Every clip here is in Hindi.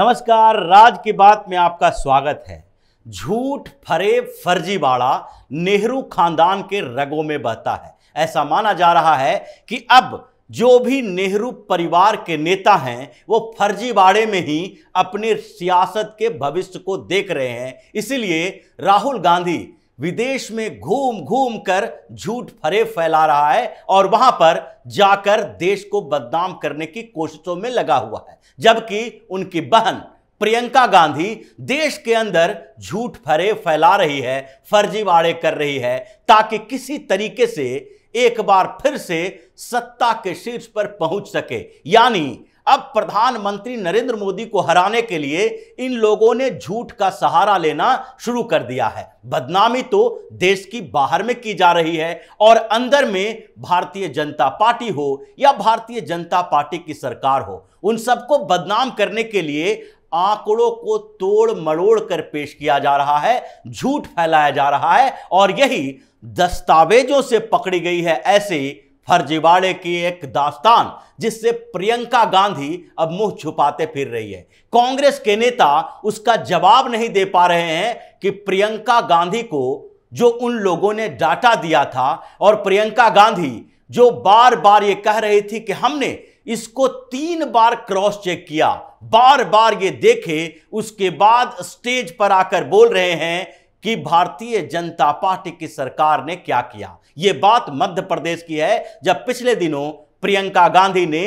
नमस्कार राज की बात में आपका स्वागत है झूठ फरेब फर्जीवाड़ा नेहरू खानदान के रगों में बहता है ऐसा माना जा रहा है कि अब जो भी नेहरू परिवार के नेता हैं वो फर्जीवाड़े में ही अपनी सियासत के भविष्य को देख रहे हैं इसीलिए राहुल गांधी विदेश में घूम घूम कर झूठ फरे फैला रहा है और वहां पर जाकर देश को बदनाम करने की कोशिशों में लगा हुआ है जबकि उनकी बहन प्रियंका गांधी देश के अंदर झूठ फरे फैला रही है फर्जीवाड़े कर रही है ताकि किसी तरीके से एक बार फिर से सत्ता के शीर्ष पर पहुंच सके यानी अब प्रधानमंत्री नरेंद्र मोदी को हराने के लिए इन लोगों ने झूठ का सहारा लेना शुरू कर दिया है बदनामी तो देश की बाहर में की जा रही है और अंदर में भारतीय जनता पार्टी हो या भारतीय जनता पार्टी की सरकार हो उन सबको बदनाम करने के लिए आंकड़ों को तोड़ मरोड़ कर पेश किया जा रहा है झूठ फैलाया जा रहा है और यही दस्तावेजों से पकड़ी गई है ऐसे फर्जीवाड़े की एक दास्तान जिससे प्रियंका गांधी अब मुंह छुपाते फिर रही है कांग्रेस के नेता उसका जवाब नहीं दे पा रहे हैं कि प्रियंका गांधी को जो उन लोगों ने डाटा दिया था और प्रियंका गांधी जो बार बार ये कह रही थी कि हमने इसको तीन बार क्रॉस चेक किया बार बार ये देखे उसके बाद स्टेज पर आकर बोल रहे हैं कि भारतीय जनता पार्टी की सरकार ने क्या किया यह बात मध्य प्रदेश की है जब पिछले दिनों प्रियंका गांधी ने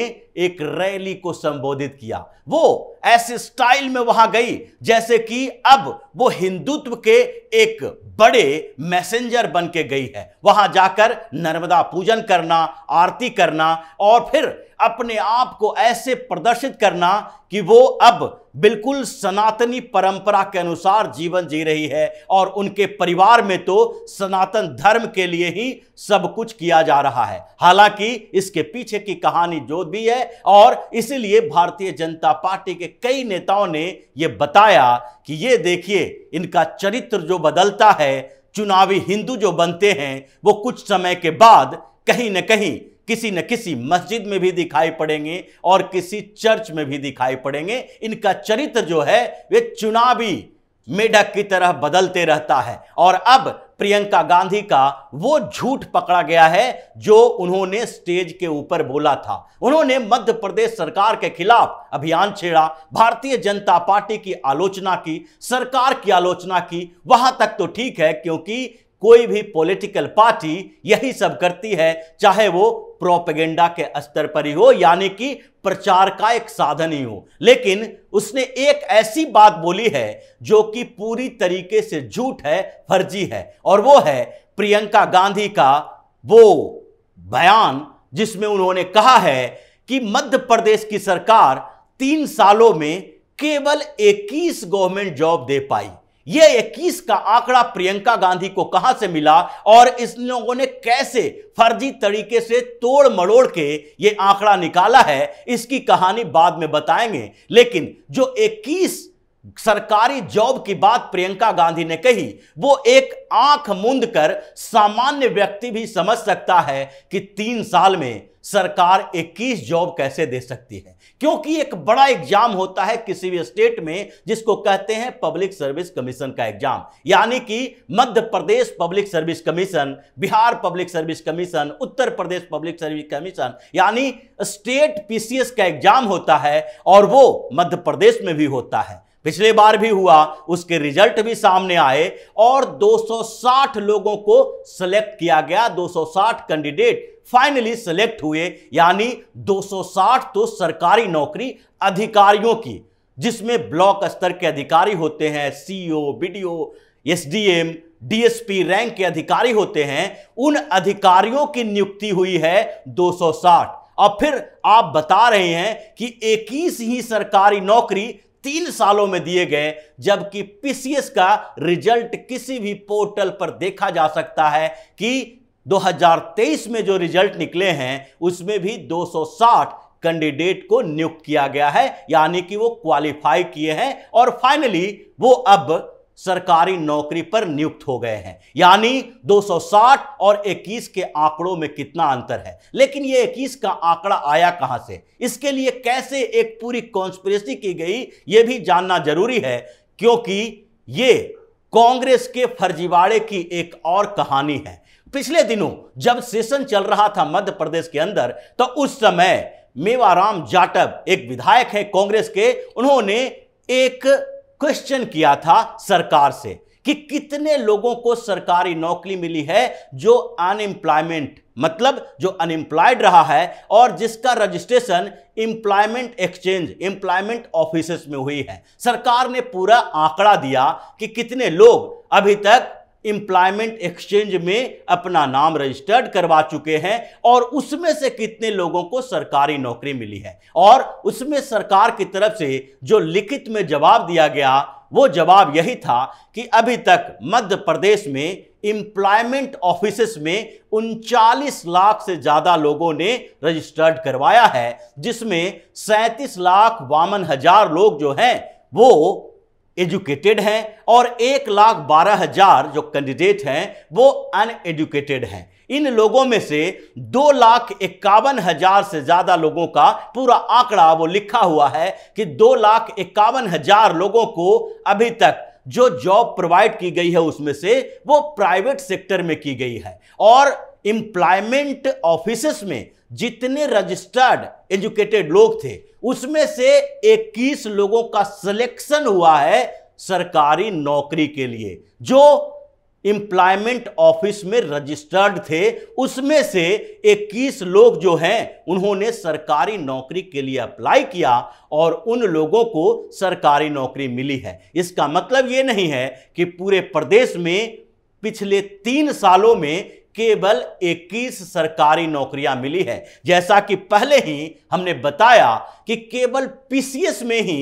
एक रैली को संबोधित किया वो ऐसे स्टाइल में वहां गई जैसे कि अब वो हिंदुत्व के एक बड़े मैसेंजर बन के गई है वहां जाकर नर्मदा पूजन करना आरती करना और फिर अपने आप को ऐसे प्रदर्शित करना कि वो अब बिल्कुल सनातनी परंपरा के अनुसार जीवन जी रही है और उनके परिवार में तो सनातन धर्म के लिए ही सब कुछ किया जा रहा है हालांकि इसके पीछे की कहानी जो भी है और इसीलिए भारतीय जनता पार्टी के कई नेताओं ने यह बताया कि ये देखिए इनका चरित्र जो बदलता है चुनावी हिंदू जो बनते हैं वो कुछ समय के बाद कहीं ना कहीं किसी न किसी मस्जिद में भी दिखाई पड़ेंगे और किसी चर्च में भी दिखाई पड़ेंगे इनका चरित्र जो है वे चुनावी मेढक की तरह बदलते रहता है और अब प्रियंका गांधी का वो झूठ पकड़ा गया है जो उन्होंने स्टेज के ऊपर बोला था उन्होंने मध्य प्रदेश सरकार के खिलाफ अभियान छेड़ा भारतीय जनता पार्टी की आलोचना की सरकार की आलोचना की वहां तक तो ठीक है क्योंकि कोई भी पॉलिटिकल पार्टी यही सब करती है चाहे वो प्रोपेगेंडा के स्तर पर ही हो यानी कि प्रचार का एक साधन ही हो लेकिन उसने एक ऐसी बात बोली है जो कि पूरी तरीके से झूठ है फर्जी है और वो है प्रियंका गांधी का वो बयान जिसमें उन्होंने कहा है कि मध्य प्रदेश की सरकार तीन सालों में केवल इक्कीस गवर्नमेंट जॉब दे पाई यह इक्कीस का आंकड़ा प्रियंका गांधी को कहां से मिला और इस लोगों ने कैसे फर्जी तरीके से तोड़ मड़ोड़ के ये आंकड़ा निकाला है इसकी कहानी बाद में बताएंगे लेकिन जो 21 सरकारी जॉब की बात प्रियंका गांधी ने कही वो एक आंख मूंद कर सामान्य व्यक्ति भी समझ सकता है कि तीन साल में सरकार 21 जॉब कैसे दे सकती है क्योंकि एक बड़ा एग्जाम होता है किसी भी स्टेट में जिसको कहते हैं पब्लिक सर्विस कमीशन का एग्जाम यानी कि Madhya Pradesh public service commission Bihar public service commission Uttar Pradesh public service commission यानी स्टेट पीसीएस का एग्जाम होता है और वो मध्य प्रदेश में भी होता है पिछले बार भी हुआ उसके रिजल्ट भी सामने आए और 260 लोगों को सिलेक्ट किया गया 260 कैंडिडेट फाइनली सिलेक्ट हुए यानी 260 तो सरकारी नौकरी अधिकारियों की जिसमें ब्लॉक स्तर के अधिकारी होते हैं CEO BDO SDM DSP rank के अधिकारी होते हैं उन अधिकारियों की नियुक्ति हुई है 260 और फिर आप बता रहे हैं कि 21 ही सरकारी नौकरी तीन सालों में दिए गए जबकि पीसीएस का रिजल्ट किसी भी पोर्टल पर देखा जा सकता है कि 2023 में जो रिजल्ट निकले हैं उसमें भी 260 कैंडिडेट को नियुक्त किया गया है यानी कि वो क्वालिफाई किए हैं और फाइनली वो अब सरकारी नौकरी पर नियुक्त हो गए हैं यानी 260 और 21 के आंकड़ों में कितना अंतर है लेकिन ये 21 का आंकड़ा आया कहां से इसके लिए कैसे एक पूरी कॉन्स्पिरेसी की गई ये भी जानना जरूरी है क्योंकि ये कांग्रेस के फर्जीवाड़े की एक और कहानी है पिछले दिनों जब सेशन चल रहा था मध्य प्रदेश के अंदर तो उस समय मेवाराम जाटव एक विधायक है कांग्रेस के उन्होंने एक क्वेश्चन किया था सरकार से कि कितने लोगों को सरकारी नौकरी मिली है जो अनएम्प्लॉयमेंट मतलब जो अनएम्प्लॉयड रहा है और जिसका registration employment exchange employment office में हुई है सरकार ने पूरा आंकड़ा दिया कि कितने लोग अभी तक एम्प्लॉयमेंट एक्सचेंज में अपना नाम रजिस्टर्ड करवा चुके हैं और उसमें से कितने लोगों को सरकारी नौकरी मिली है और उसमें सरकार की तरफ से जो लिखित में जवाब दिया गया वो जवाब यही था कि अभी तक मध्य प्रदेश में एम्प्लॉयमेंट ऑफिस में उनचालीस लाख से ज़्यादा लोगों ने रजिस्टर्ड करवाया है जिसमें सैंतीस लाख बावन हजार लोग जो हैं वो एजुकेटेड हैं और एक लाख बारह हजार जो कैंडिडेट हैं वो अनएजुकेटेड हैं इन लोगों में से दो लाख इक्यावन हजार से ज़्यादा लोगों का पूरा आंकड़ा वो लिखा हुआ है कि दो लाख इक्यावन हजार लोगों को अभी तक जो जॉब प्रोवाइड की गई है उसमें से वो प्राइवेट सेक्टर में की गई है और एम्प्लॉयमेंट ऑफिस में जितने रजिस्टर्ड एजुकेटेड लोग थे उसमें से 21 लोगों का सिलेक्शन हुआ है सरकारी नौकरी के लिए जो एम्प्लॉयमेंट ऑफिस में रजिस्टर्ड थे उसमें से 21 लोग जो हैं उन्होंने सरकारी नौकरी के लिए अप्लाई किया और उन लोगों को सरकारी नौकरी मिली है इसका मतलब ये नहीं है कि पूरे प्रदेश में पिछले तीन सालों में केवल 21 सरकारी नौकरियां मिली हैं जैसा कि पहले ही हमने बताया कि केवल पीसीएस में ही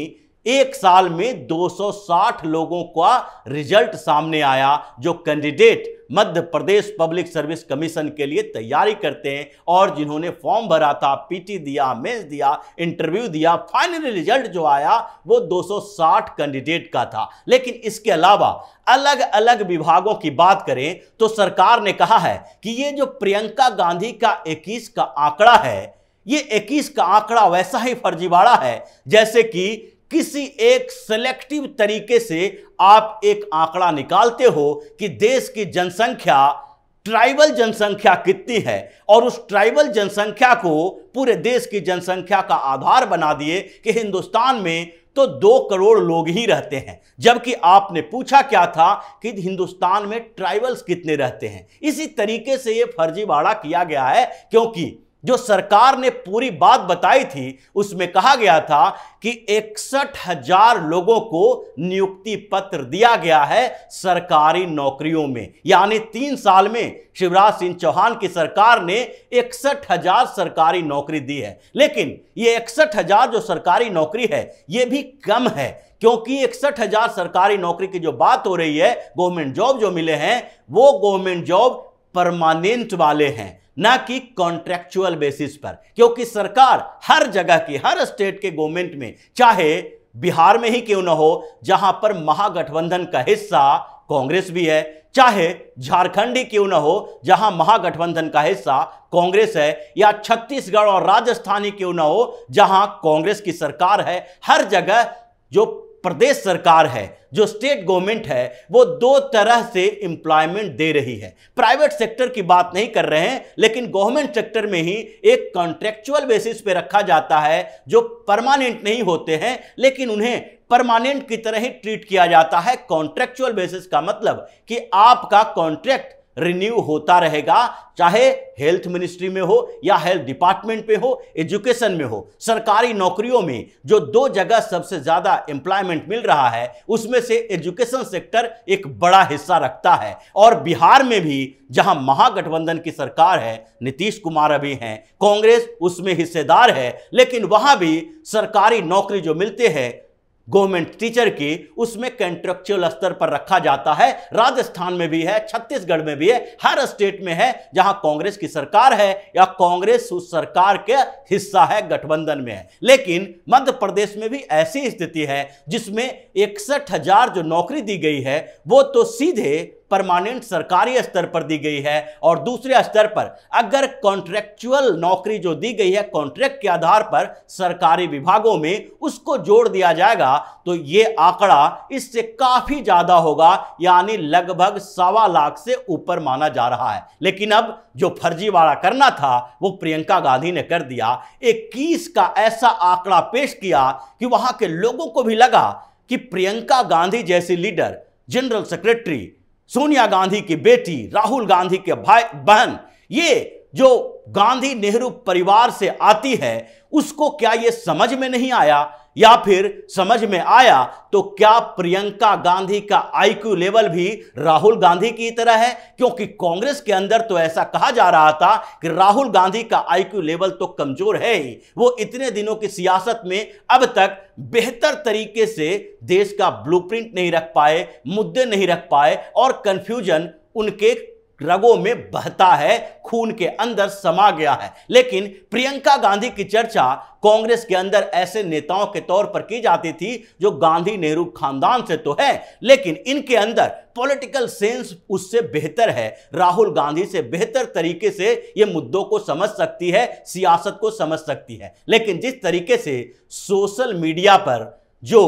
एक साल में 260 लोगों का रिजल्ट सामने आया जो candidate Madhya Pradesh public service commission के लिए तैयारी करते हैं और जिन्होंने फॉर्म भरा था पीटी दिया मेंस दिया इंटरव्यू दिया फाइनली रिजल्ट जो आया वो 260 कैंडिडेट का था लेकिन इसके अलावा अलग अलग विभागों की बात करें तो सरकार ने कहा है कि ये जो प्रियंका गांधी का इक्कीस का आंकड़ा है ये इक्कीस का आंकड़ा वैसा ही फर्जीवाड़ा है जैसे कि किसी एक सेलेक्टिव तरीके से आप एक आंकड़ा निकालते हो कि देश की जनसंख्या ट्राइबल जनसंख्या कितनी है और उस ट्राइबल जनसंख्या को पूरे देश की जनसंख्या का आधार बना दिए कि हिंदुस्तान में तो दो करोड़ लोग ही रहते हैं जबकि आपने पूछा क्या था कि हिंदुस्तान में ट्राइबल्स कितने रहते हैं इसी तरीके से ये फर्जीवाड़ा किया गया है क्योंकि जो सरकार ने पूरी बात बताई थी उसमें कहा गया था कि इकसठ हजार लोगों को नियुक्ति पत्र दिया गया है सरकारी नौकरियों में यानी तीन साल में शिवराज सिंह चौहान की सरकार ने इकसठ हजार सरकारी नौकरी दी है लेकिन ये इकसठ हजार जो सरकारी नौकरी है ये भी कम है क्योंकि इकसठ हजार सरकारी नौकरी की जो बात हो रही है गवर्नमेंट जॉब जो मिले हैं वो गवर्नमेंट जॉब परमानेंट वाले हैं ना कि कॉन्ट्रेक्चुअल बेसिस पर क्योंकि सरकार हर जगह की हर स्टेट के गवर्नमेंट में चाहे बिहार में ही क्यों ना हो जहां पर महागठबंधन का हिस्सा कांग्रेस भी है चाहे झारखंड ही क्यों ना हो जहां महागठबंधन का हिस्सा कांग्रेस है या छत्तीसगढ़ और राजस्थान ही क्यों ना हो जहां कांग्रेस की सरकार है हर जगह जो प्रदेश सरकार है जो स्टेट गवर्नमेंट है वो दो तरह से एम्प्लॉयमेंट दे रही है प्राइवेट सेक्टर की बात नहीं कर रहे हैं लेकिन गवर्नमेंट सेक्टर में ही एक कॉन्ट्रेक्चुअल बेसिस पे रखा जाता है जो परमानेंट नहीं होते हैं लेकिन उन्हें परमानेंट की तरह ही ट्रीट किया जाता है कॉन्ट्रेक्चुअल बेसिस का मतलब कि आपका कॉन्ट्रैक्ट रिन्यू होता रहेगा चाहे हेल्थ मिनिस्ट्री में हो या हेल्थ डिपार्टमेंट पे हो एजुकेशन में हो सरकारी नौकरियों में जो दो जगह सबसे ज़्यादा एम्प्लॉयमेंट मिल रहा है उसमें से एजुकेशन सेक्टर एक बड़ा हिस्सा रखता है और बिहार में भी जहां महागठबंधन की सरकार है नीतीश कुमार अभी हैं कांग्रेस उसमें हिस्सेदार है लेकिन वहां भी सरकारी नौकरी जो मिलते हैं गवर्नमेंट टीचर की उसमें कंट्रक्चुअल स्तर पर रखा जाता है राजस्थान में भी है छत्तीसगढ़ में भी है हर स्टेट में है जहां कांग्रेस की सरकार है या कांग्रेस उस सरकार के हिस्सा है गठबंधन में है लेकिन मध्य प्रदेश में भी ऐसी स्थिति है जिसमें इकसठ हजार जो नौकरी दी गई है वो तो सीधे परमानेंट सरकारी स्तर पर दी गई है और दूसरे स्तर पर अगर कॉन्ट्रेक्चुअल नौकरी जो दी गई है कॉन्ट्रैक्ट के आधार पर सरकारी विभागों में उसको जोड़ दिया जाएगा तो ये आंकड़ा इससे काफी ज्यादा होगा यानी लगभग सवा लाख से ऊपर माना जा रहा है लेकिन अब जो फर्जीवाड़ा करना था वो प्रियंका गांधी ने कर दिया इक्कीस का ऐसा आंकड़ा पेश किया कि वहां के लोगों को भी लगा कि प्रियंका गांधी जैसी leader general secretary Sonia Gandhi की बेटी राहुल गांधी के भाई बहन ये जो गांधी नेहरू परिवार से आती है उसको क्या ये समझ में नहीं आया या फिर समझ में आया तो क्या प्रियंका गांधी का आईक्यू लेवल भी राहुल गांधी की तरह है क्योंकि कांग्रेस के अंदर तो ऐसा कहा जा रहा था कि राहुल गांधी का आईक्यू लेवल तो कमजोर है ही वो इतने दिनों की सियासत में अब तक बेहतर तरीके से देश का ब्लूप्रिंट नहीं रख पाए मुद्दे नहीं रख पाए और कंफ्यूजन उनके रगों में बहता है खून के अंदर समा गया है लेकिन प्रियंका गांधी की चर्चा कांग्रेस के अंदर ऐसे नेताओं के तौर पर की जाती थी जो गांधी नेहरू खानदान से तो है लेकिन इनके अंदर पॉलिटिकल सेंस उससे बेहतर है राहुल गांधी से बेहतर तरीके से ये मुद्दों को समझ सकती है सियासत को समझ सकती है लेकिन जिस तरीके से सोशल मीडिया पर जो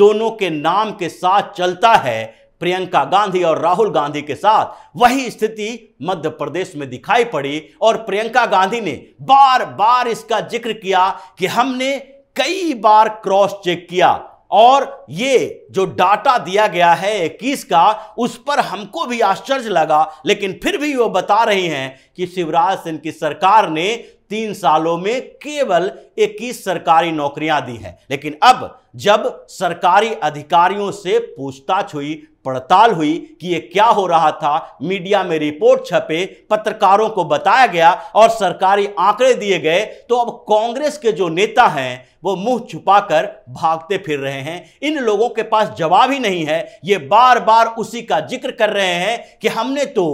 दोनों के नाम के साथ चलता है प्रियंका गांधी और राहुल गांधी के साथ वही स्थिति मध्य प्रदेश में दिखाई पड़ी और प्रियंका गांधी ने बार बार इसका जिक्र किया कि हमने कई बार क्रॉस चेक किया और ये जो डाटा दिया गया है इक्कीस का उस पर हमको भी आश्चर्य लगा लेकिन फिर भी वो बता रही हैं कि शिवराज सिंह की सरकार ने तीन सालों में केवल 21 सरकारी नौकरियां दी हैं लेकिन अब जब सरकारी अधिकारियों से पूछताछ हुई पड़ताल हुई कि ये क्या हो रहा था मीडिया में रिपोर्ट छपे पत्रकारों को बताया गया और सरकारी आंकड़े दिए गए तो अब कांग्रेस के जो नेता हैं वो मुंह छुपाकर भागते फिर रहे हैं इन लोगों के पास जवाब ही नहीं है ये बार बार उसी का जिक्र कर रहे हैं कि हमने तो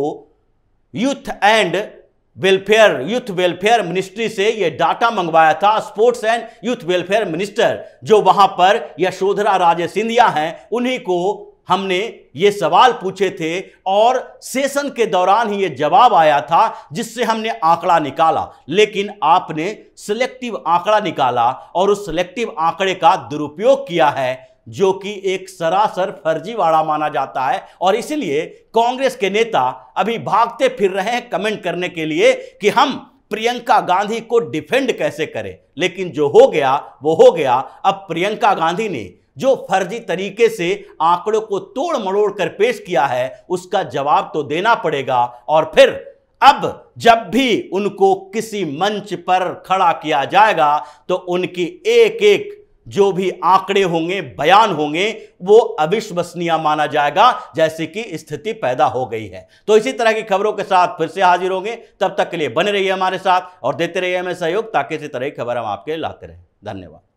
youth and welfare youth welfare ministry से यह डाटा मंगवाया था sports and youth welfare minister जो वहां पर यशोधरा राजे सिंधिया हैं उन्हीं को हमने ये सवाल पूछे थे और सेशन के दौरान ही ये जवाब आया था जिससे हमने आंकड़ा निकाला लेकिन आपने सिलेक्टिव आंकड़ा निकाला और उस सिलेक्टिव आंकड़े का दुरुपयोग किया है जो कि एक सरासर फर्जीवाड़ा माना जाता है और इसलिए कांग्रेस के नेता अभी भागते फिर रहे हैं कमेंट करने के लिए कि हम प्रियंका गांधी को डिफेंड कैसे करें लेकिन जो हो गया वो हो गया अब प्रियंका गांधी ने जो फर्जी तरीके से आंकड़ों को तोड़ मरोड़ कर पेश किया है उसका जवाब तो देना पड़ेगा और फिर अब जब भी उनको किसी मंच पर खड़ा किया जाएगा तो उनकी एक एक जो भी आंकड़े होंगे बयान होंगे वो अविश्वसनीय माना जाएगा जैसे कि स्थिति पैदा हो गई है तो इसी तरह की खबरों के साथ फिर से हाजिर होंगे तब तक के लिए बने रहिए हमारे साथ और देते रहिए हमें सहयोग ताकि इसी तरह की खबर हम आपके लाते रहें धन्यवाद